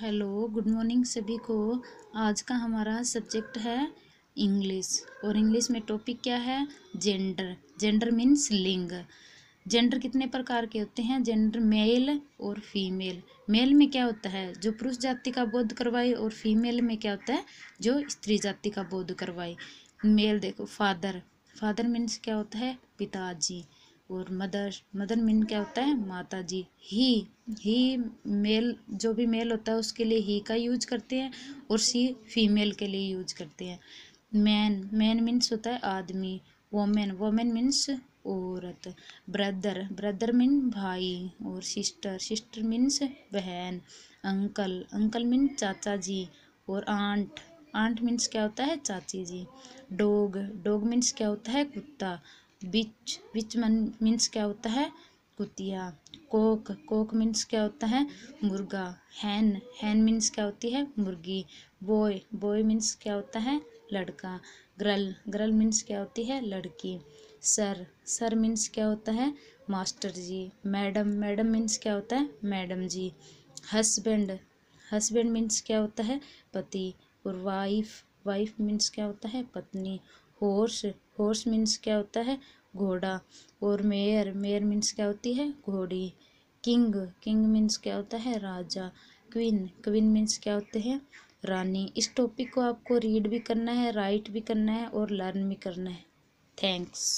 hello good morning सभी को आज का हमारा सब्जेक्ट है इंग्लिश और इंग्लिश में टॉपिक क्या है जेंडर जेंडर मीन्स लिंग जेंडर कितने प्रकार के होते हैं जेंडर मेल और फीमेल मेल में क्या होता है जो पुरुष जाति का बोध करवाए और फीमेल में क्या होता है जो स्त्री जाति का बोध करवाए मेल देखो फादर फादर मीन्स क्या होता है पिताजी और मदर मदर मीन क्या होता है माता जी ही ही मेल जो भी मेल होता है उसके लिए ही का यूज करते हैं और सी फीमेल के लिए यूज करते हैं मैन मैन मीन्स होता है आदमी वोमेन वोमेन मीन्स औरत ब्रदर ब्रदर मीन भाई और सिस्टर सिस्टर मीन्स बहन अंकल अंकल मीन चाचा जी और आंट आंट मीन्स क्या होता है चाची जी डोग डोग मीन्स क्या होता है कुत्ता बिच बिच मन मीन्स क्या होता है कुतिया कोक कोक मीन्स क्या होता है मुर्गा हैन हैन मीन्स क्या होती है मुर्गी बॉय बॉय मीन्स क्या होता है लड़का ग्रल ग्रल मीन्स क्या होती है लड़की सर सर मीन्स क्या होता है मास्टर जी मैडम मैडम मीन्स क्या होता है मैडम जी हस्बैंड हस्बैंड मीन्स क्या होता है पति और वाइफ वाइफ मीन्स क्या होता है पत्नी हॉर्स हॉर्स मीन्स क्या होता है घोड़ा और मेयर मेयर मीन्स क्या होती है घोड़ी किंग किंग मीन्स क्या होता है राजा क्वीन क्वीन मीन्स क्या होते हैं रानी इस टॉपिक को आपको रीड भी करना है राइट भी करना है और लर्न भी करना है थैंक्स